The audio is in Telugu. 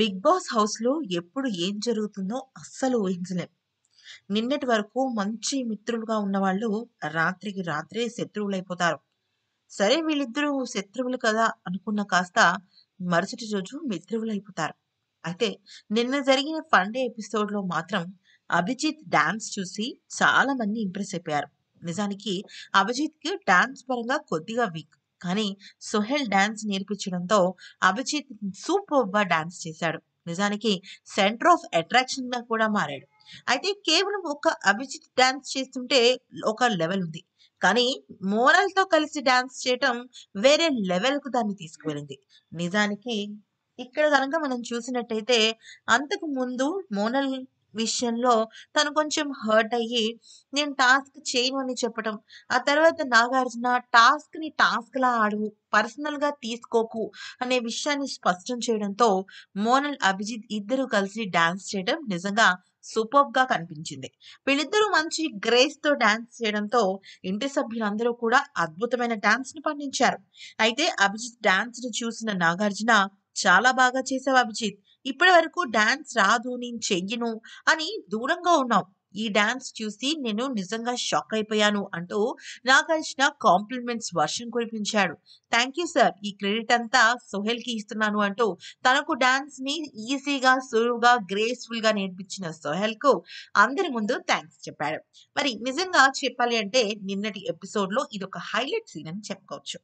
బిగ్ బాస్ హౌస్లో ఎప్పుడు ఏం జరుగుతుందో అస్సలు ఊహించలేం నిన్నటి వరకు మంచి మిత్రులుగా ఉన్నవాళ్ళు రాత్రికి రాత్రే శత్రువులైపోతారు సరే వీళ్ళిద్దరూ శత్రువులు కదా అనుకున్న కాస్త మరుసటి రోజు మిత్రువులైపోతారు అయితే నిన్న జరిగిన ఫండే ఎపిసోడ్లో మాత్రం అభిజిత్ డాన్స్ చూసి చాలా మంది ఇంప్రెస్ అయిపోయారు నిజానికి అభిజిత్కి డాన్స్ పరంగా కొద్దిగా వీక్ కానీ సోహెల్ డ్యాన్స్ నేర్పించడంతో అభిజిత్ సూపర్గా డాన్స్ చేశాడు నిజానికి సెంటర్ ఆఫ్ అట్రాక్షన్గా కూడా మారాడు అయితే కేవలం ఒక అభిజిత్ డ్యాన్స్ చేస్తుంటే ఒక లెవెల్ ఉంది కానీ మోనల్తో కలిసి డాన్స్ చేయటం వేరే లెవెల్కు దాన్ని తీసుకువెళ్ళింది నిజానికి ఇక్కడ కనుక మనం చూసినట్టయితే అంతకు ముందు మోనల్ విషయంలో తను కొంచెం హర్ట్ అయ్యి నేను టాస్క్ చేయను అని చెప్పడం ఆ తర్వాత నాగార్జున టాస్క్ ని టాస్క్ లా ఆడు పర్సనల్ గా తీసుకోకు అనే విషయాన్ని స్పష్టం చేయడంతో మోనల్ అభిజిత్ ఇద్దరు కలిసి డాన్స్ చేయడం నిజంగా సూపర్ గా కనిపించింది వీళ్ళిద్దరూ మంచి గ్రేస్ తో డాన్స్ చేయడంతో ఇంటి సభ్యులందరూ కూడా అద్భుతమైన డాన్స్ ని పండించారు అయితే అభిజిత్ డాన్స్ ని చూసిన నాగార్జున చాలా బాగా చేసావు అభిజిత్ ఇప్పటి వరకు డాన్స్ రాదు నేను చెయ్యను అని దూరంగా ఉన్నాం ఈ డాన్స్ చూసి నేను నిజంగా షాక్ అయిపోయాను అంటూ నాగార్జున కాంప్లిమెంట్స్ వర్షం కురిపించాడు థ్యాంక్ యూ సార్ ఈ క్రెడిట్ అంతా సోహెల్ కి ఇస్తున్నాను అంటూ తనకు డాన్స్ ని ఈజీగా సులువుగా గ్రేస్ఫుల్ గా నేర్పించిన సోహెల్ కు అందరి ముందు థ్యాంక్స్ చెప్పాడు మరి నిజంగా చెప్పాలి అంటే నిన్నటి ఎపిసోడ్ లో ఇది ఒక హైలైట్ సీన్ అని చెప్పుకోవచ్చు